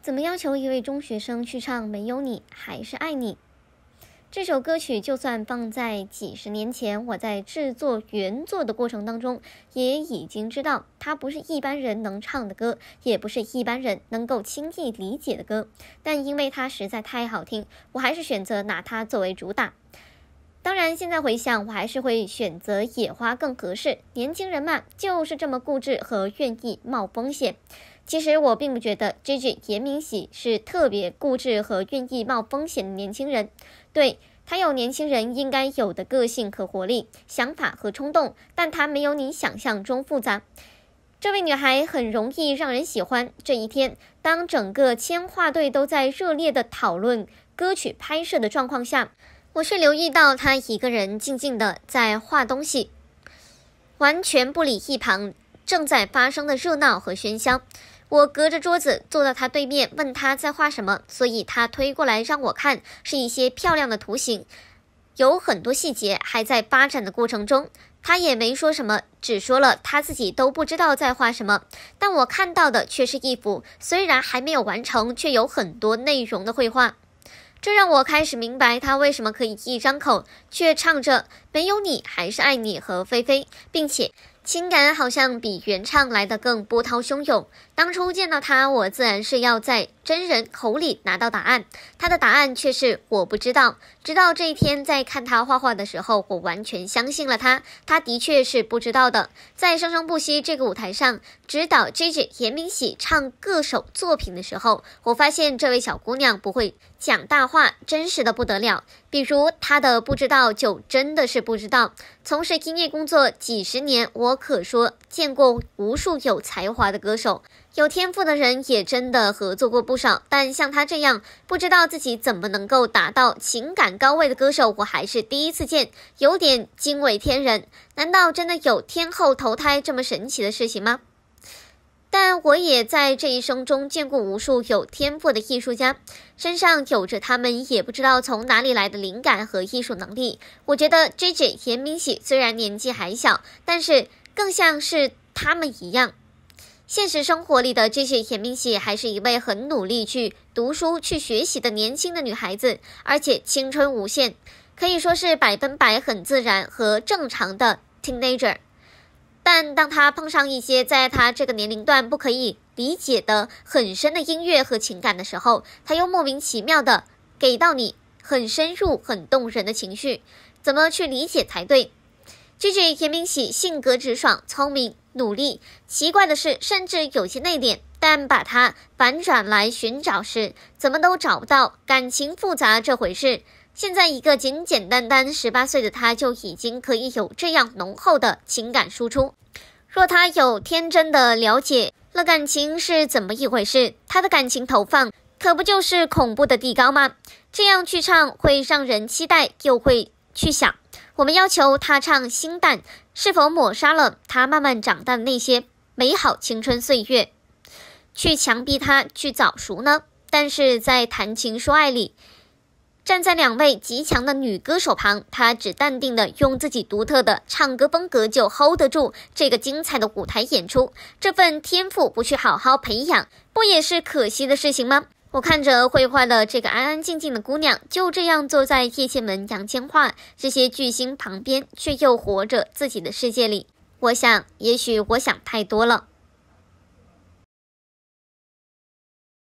怎么要求一位中学生去唱《没有你还是爱你》这首歌曲？就算放在几十年前，我在制作原作的过程当中，也已经知道它不是一般人能唱的歌，也不是一般人能够轻易理解的歌。但因为它实在太好听，我还是选择拿它作为主打。但现在回想，我还是会选择野花更合适。年轻人嘛，就是这么固执和愿意冒风险。其实我并不觉得 J J 严明喜是特别固执和愿意冒风险的年轻人，对他有年轻人应该有的个性和活力、想法和冲动，但他没有你想象中复杂。这位女孩很容易让人喜欢。这一天，当整个千画队都在热烈地讨论歌曲拍摄的状况下。我却留意到他一个人静静的在画东西，完全不理一旁正在发生的热闹和喧嚣。我隔着桌子坐到他对面，问他在画什么，所以他推过来让我看，是一些漂亮的图形，有很多细节还在发展的过程中。他也没说什么，只说了他自己都不知道在画什么，但我看到的却是一幅虽然还没有完成，却有很多内容的绘画。这让我开始明白，他为什么可以一张口却唱着“没有你还是爱你”和菲菲，并且情感好像比原唱来的更波涛汹涌。当初见到他，我自然是要在。真人口里拿到答案，他的答案却是我不知道。直到这一天，在看他画画的时候，我完全相信了他，他的确是不知道的。在《生生不息》这个舞台上，指导 J J 严明喜唱歌手作品的时候，我发现这位小姑娘不会讲大话，真实的不得了。比如她的不知道，就真的是不知道。从事音乐工作几十年，我可说。见过无数有才华的歌手，有天赋的人也真的合作过不少，但像他这样不知道自己怎么能够达到情感高位的歌手，我还是第一次见，有点惊为天人。难道真的有天后投胎这么神奇的事情吗？但我也在这一生中见过无数有天赋的艺术家，身上有着他们也不知道从哪里来的灵感和艺术能力。我觉得 J J 严明喜虽然年纪还小，但是。更像是他们一样，现实生活里的这些甜蜜戏还是一位很努力去读书、去学习的年轻的女孩子，而且青春无限，可以说是百分百很自然和正常的 teenager。但当她碰上一些在她这个年龄段不可以理解的很深的音乐和情感的时候，她又莫名其妙的给到你很深入、很动人的情绪，怎么去理解才对？这句严明喜性格直爽、聪明、努力。奇怪的是，甚至有些内敛。但把他反转来寻找时，怎么都找不到感情复杂这回事。现在一个简简单单十八岁的他，就已经可以有这样浓厚的情感输出。若他有天真的了解了感情是怎么一回事，他的感情投放可不就是恐怖的地高吗？这样去唱，会让人期待，又会去想。我们要求他唱《星弹》，是否抹杀了他慢慢长大的那些美好青春岁月，去强逼他去早熟呢？但是在《谈情说爱》里，站在两位极强的女歌手旁，他只淡定的用自己独特的唱歌风格就 hold 得住这个精彩的舞台演出，这份天赋不去好好培养，不也是可惜的事情吗？我看着绘画的这个安安静静的姑娘，就这样坐在叶倩文、杨千嬅这些巨星旁边，却又活着自己的世界里。我想，也许我想太多了。